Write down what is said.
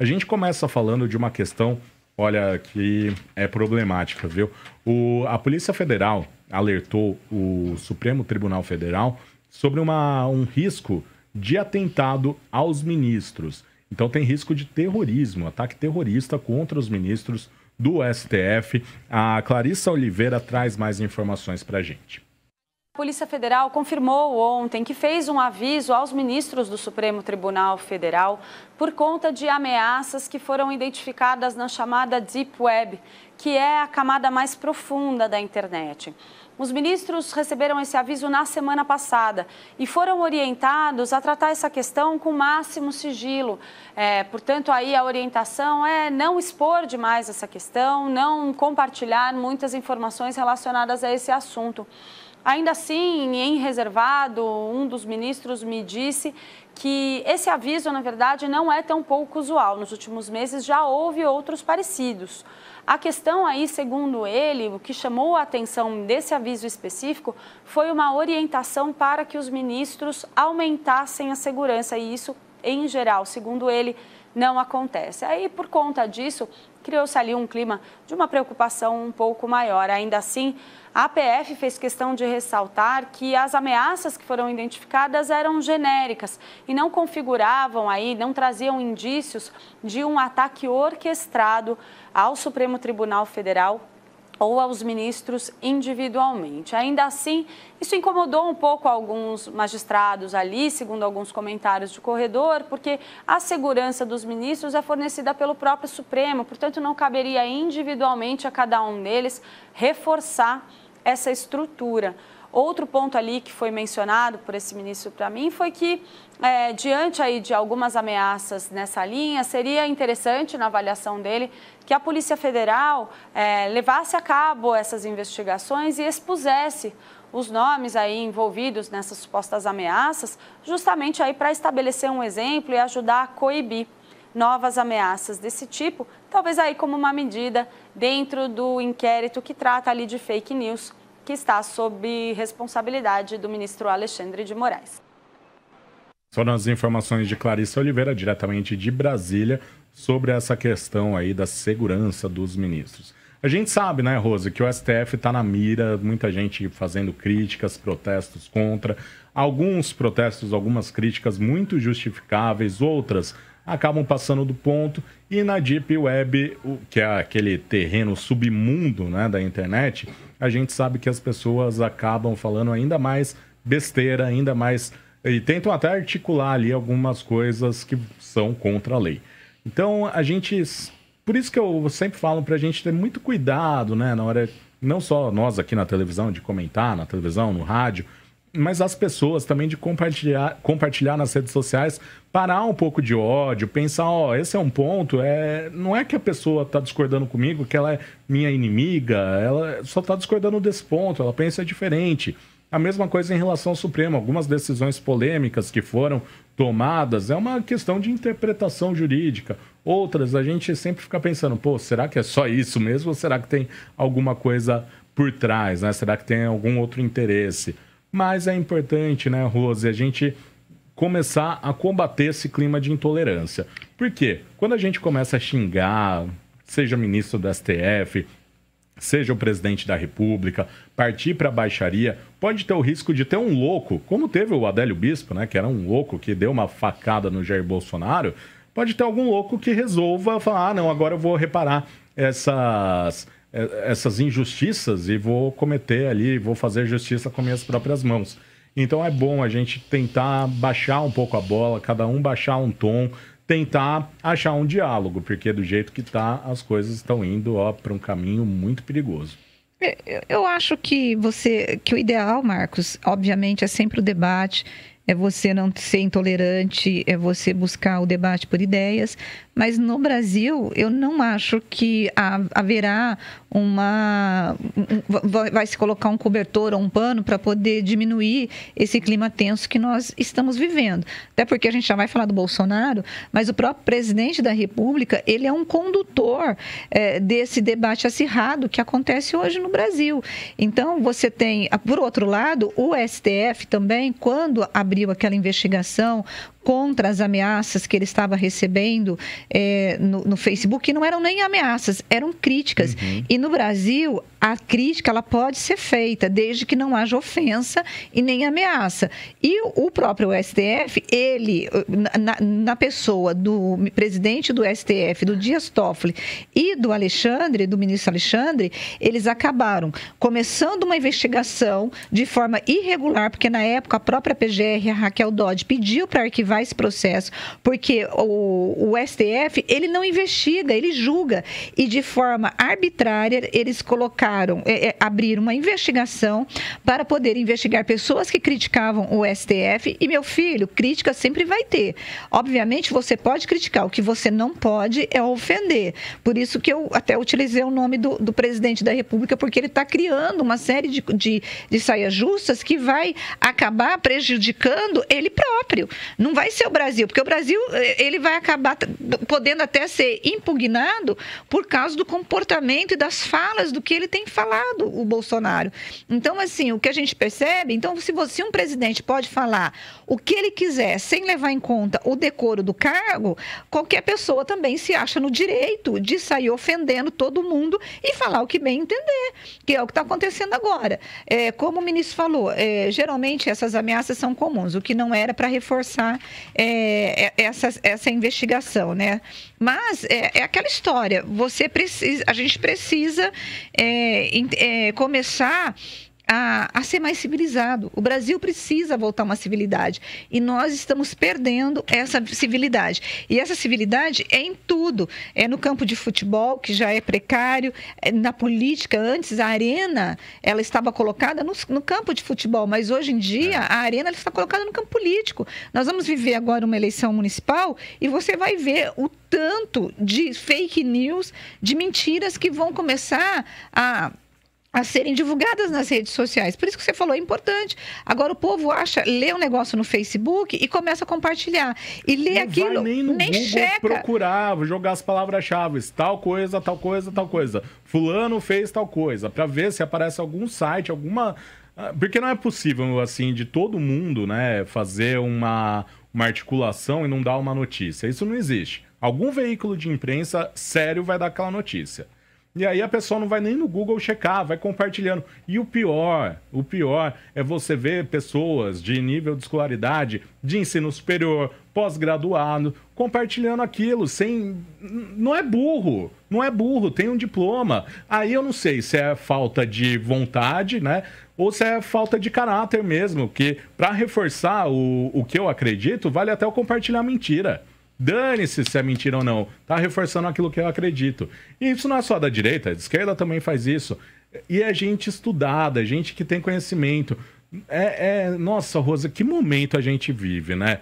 A gente começa falando de uma questão, olha, que é problemática, viu? O, a Polícia Federal alertou o Supremo Tribunal Federal sobre uma, um risco de atentado aos ministros. Então tem risco de terrorismo, ataque terrorista contra os ministros do STF. A Clarissa Oliveira traz mais informações para a gente. Polícia Federal confirmou ontem que fez um aviso aos ministros do Supremo Tribunal Federal por conta de ameaças que foram identificadas na chamada Deep Web, que é a camada mais profunda da internet. Os ministros receberam esse aviso na semana passada e foram orientados a tratar essa questão com máximo sigilo. É, portanto, aí a orientação é não expor demais essa questão, não compartilhar muitas informações relacionadas a esse assunto. Ainda assim, em reservado, um dos ministros me disse que esse aviso, na verdade, não é tão pouco usual. Nos últimos meses já houve outros parecidos. A questão aí, segundo ele, o que chamou a atenção desse aviso específico foi uma orientação para que os ministros aumentassem a segurança, e isso, em geral, segundo ele, não acontece. Aí, por conta disso, criou-se ali um clima de uma preocupação um pouco maior. Ainda assim, a APF fez questão de ressaltar que as ameaças que foram identificadas eram genéricas e não configuravam aí, não traziam indícios de um ataque orquestrado ao Supremo Tribunal Federal ou aos ministros individualmente. Ainda assim, isso incomodou um pouco alguns magistrados ali, segundo alguns comentários de corredor, porque a segurança dos ministros é fornecida pelo próprio Supremo, portanto, não caberia individualmente a cada um deles reforçar essa estrutura. Outro ponto ali que foi mencionado por esse ministro para mim foi que, é, diante aí de algumas ameaças nessa linha, seria interessante, na avaliação dele, que a Polícia Federal é, levasse a cabo essas investigações e expusesse os nomes aí envolvidos nessas supostas ameaças, justamente aí para estabelecer um exemplo e ajudar a coibir novas ameaças desse tipo, talvez aí como uma medida dentro do inquérito que trata ali de fake news que está sob responsabilidade do ministro Alexandre de Moraes. Foram as informações de Clarissa Oliveira, diretamente de Brasília, sobre essa questão aí da segurança dos ministros. A gente sabe, né, Rose, que o STF está na mira, muita gente fazendo críticas, protestos contra, alguns protestos, algumas críticas muito justificáveis, outras acabam passando do ponto e na Deep Web, que é aquele terreno submundo né, da internet, a gente sabe que as pessoas acabam falando ainda mais besteira, ainda mais. e tentam até articular ali algumas coisas que são contra a lei. Então a gente. Por isso que eu sempre falo para a gente ter muito cuidado, né, na hora. Não só nós aqui na televisão, de comentar na televisão, no rádio, mas as pessoas também de compartilhar, compartilhar nas redes sociais, parar um pouco de ódio, pensar, ó, oh, esse é um ponto, é, não é que a pessoa tá discordando comigo, que ela é minha inimiga, ela só tá discordando desse ponto, ela pensa diferente. A mesma coisa em relação ao Supremo, algumas decisões polêmicas que foram tomadas, é uma questão de interpretação jurídica. Outras a gente sempre fica pensando, pô, será que é só isso mesmo ou será que tem alguma coisa por trás, né? Será que tem algum outro interesse? Mas é importante, né, Rose, a gente começar a combater esse clima de intolerância. Por quê? Quando a gente começa a xingar, seja o ministro do STF, seja o presidente da República, partir para a baixaria, pode ter o risco de ter um louco, como teve o Adélio Bispo, né, que era um louco que deu uma facada no Jair Bolsonaro, pode ter algum louco que resolva falar, ah, não, agora eu vou reparar essas é, essas injustiças e vou cometer ali, vou fazer justiça com minhas próprias mãos. Então é bom a gente tentar baixar um pouco a bola, cada um baixar um tom, tentar achar um diálogo, porque do jeito que tá, as coisas estão indo para um caminho muito perigoso. É, eu acho que você que o ideal, Marcos, obviamente é sempre o debate, é você não ser intolerante, é você buscar o debate por ideias. Mas no Brasil, eu não acho que haverá uma. vai se colocar um cobertor ou um pano para poder diminuir esse clima tenso que nós estamos vivendo. Até porque a gente já vai falar do Bolsonaro, mas o próprio presidente da República, ele é um condutor é, desse debate acirrado que acontece hoje no Brasil. Então, você tem, por outro lado, o STF também, quando abriu abriu aquela investigação contra as ameaças que ele estava recebendo é, no, no, Facebook, que não eram nem ameaças, eram críticas. Uhum. E no Brasil, a crítica ela pode ser feita, desde que não haja ofensa e nem ameaça. E o próprio STF, ele, na, na pessoa do presidente do STF, do Dias Toffoli e do Alexandre, do ministro Alexandre, eles acabaram começando uma investigação de forma irregular, porque na época a própria PGR, a Raquel Dodge, pediu para arquivar começar esse processo, porque o, o STF ele não investiga, ele julga e de forma arbitrária eles colocaram, é, é, abriram uma investigação para poder investigar pessoas que criticavam o STF e meu filho, crítica sempre vai ter. Obviamente você pode criticar, o que você não pode é ofender. Por isso que eu até utilizei o nome do, do presidente da República, porque ele está criando uma série de, de, de saias justas que vai acabar prejudicando ele próprio. Não vai vai ser o Brasil, porque o Brasil eh, ele vai acabar podendo até ser impugnado por causa do comportamento e das falas do que ele tem falado, o Bolsonaro. Então, assim, o que a gente percebe, então, se você um presidente pode falar o que ele quiser sem levar em conta o decoro do cargo, qualquer pessoa também se acha no direito de sair ofendendo todo mundo e falar o que bem entender, que é o que está acontecendo agora. É, como o ministro falou, é, geralmente essas ameaças são comuns, o que não era para reforçar é, é, essa, essa investigação, né? Mas é, é, aquela história. Você precisa, a gente precisa é, é começar a, a, ser mais civilizado. O Brasil precisa voltar uma civilidade. E nós estamos perdendo essa civilidade. E essa civilidade é em tudo. É no campo de futebol, que já é precário, é na política. Antes, a arena ela estava colocada no, no campo de futebol, mas hoje em dia, é. a arena está colocada no campo político. Nós vamos viver agora uma eleição municipal e você vai ver o tanto de fake news, de mentiras que vão começar a a serem divulgadas nas redes sociais. Por isso que você falou, é importante. Agora o povo acha, lê um negócio no Facebook e começa a compartilhar. E lê não aquilo, nem, no nem Google checa. procurar, jogar as palavras-chave, tal coisa, tal coisa, tal coisa. Fulano fez tal coisa, para ver se aparece algum site, alguma ah, porque não é possível assim de todo mundo, né, fazer uma uma articulação e não dar uma notícia. Isso não existe. Algum veículo de imprensa sério vai dar aquela notícia. E aí a pessoa não vai nem no Google checar, vai compartilhando. E o pior, o pior é você ver pessoas de nível de escolaridade, de ensino superior, pós-graduado, compartilhando aquilo sem não é burro, não é burro, tem um diploma. Aí eu não sei se é falta de vontade, né? Ou se é falta de caráter mesmo, que para reforçar o, o que eu acredito, vale até eu compartilhar mentira. Dane-se se é mentira ou não. Tá reforçando aquilo que eu acredito. E isso não é só da direita, a esquerda também faz isso. E é gente estudada, é gente que tem conhecimento. É, é, nossa, Rosa, que momento a gente vive, né?